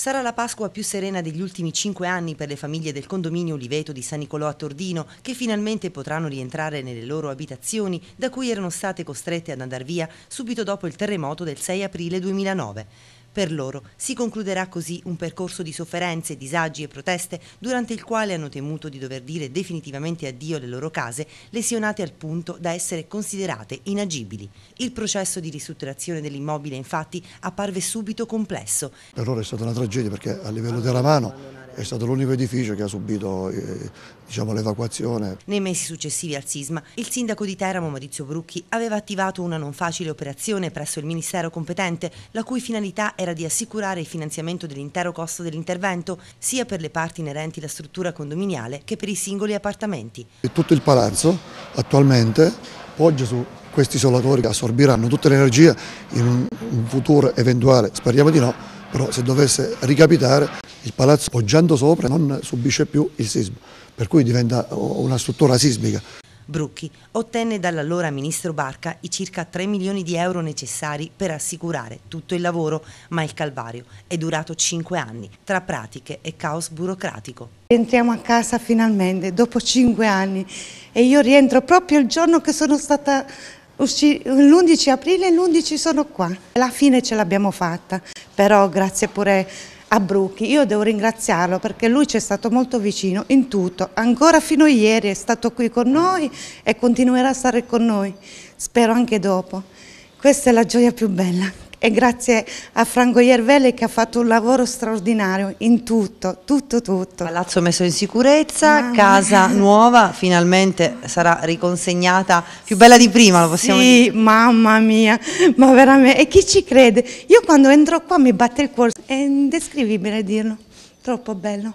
Sarà la Pasqua più serena degli ultimi cinque anni per le famiglie del condominio Oliveto di San Nicolò a Tordino, che finalmente potranno rientrare nelle loro abitazioni da cui erano state costrette ad andar via subito dopo il terremoto del 6 aprile 2009. Per loro si concluderà così un percorso di sofferenze, disagi e proteste durante il quale hanno temuto di dover dire definitivamente addio alle loro case, lesionate al punto da essere considerate inagibili. Il processo di ristrutturazione dell'immobile infatti apparve subito complesso. Per loro è stata una tragedia perché a livello della mano è stato l'unico edificio che ha subito eh, diciamo, l'evacuazione. Nei mesi successivi al sisma, il sindaco di Teramo Maurizio Brucchi aveva attivato una non facile operazione presso il ministero competente, la cui finalità era di assicurare il finanziamento dell'intero costo dell'intervento, sia per le parti inerenti alla struttura condominiale che per i singoli appartamenti. Tutto il palazzo attualmente poggia su questi isolatori che assorbiranno tutta l'energia in un futuro eventuale, speriamo di no, però se dovesse ricapitare il palazzo poggiando sopra non subisce più il sismo, per cui diventa una struttura sismica. Brucchi ottenne dall'allora ministro Barca i circa 3 milioni di euro necessari per assicurare tutto il lavoro, ma il calvario è durato 5 anni, tra pratiche e caos burocratico. Entriamo a casa finalmente, dopo 5 anni, e io rientro proprio il giorno che sono stata l'11 aprile e l'11 sono qua. La fine ce l'abbiamo fatta, però grazie pure a Brucchi. Io devo ringraziarlo perché lui ci è stato molto vicino in tutto, ancora fino a ieri è stato qui con noi e continuerà a stare con noi, spero anche dopo. Questa è la gioia più bella e grazie a Franco Iervelli che ha fatto un lavoro straordinario in tutto, tutto, tutto. Palazzo messo in sicurezza, ah, casa nuova, finalmente sarà riconsegnata più bella di prima, lo possiamo sì, dire. Sì, mamma mia, ma veramente, e chi ci crede? Io quando entro qua mi batte il cuore, è indescrivibile dirlo, troppo bello.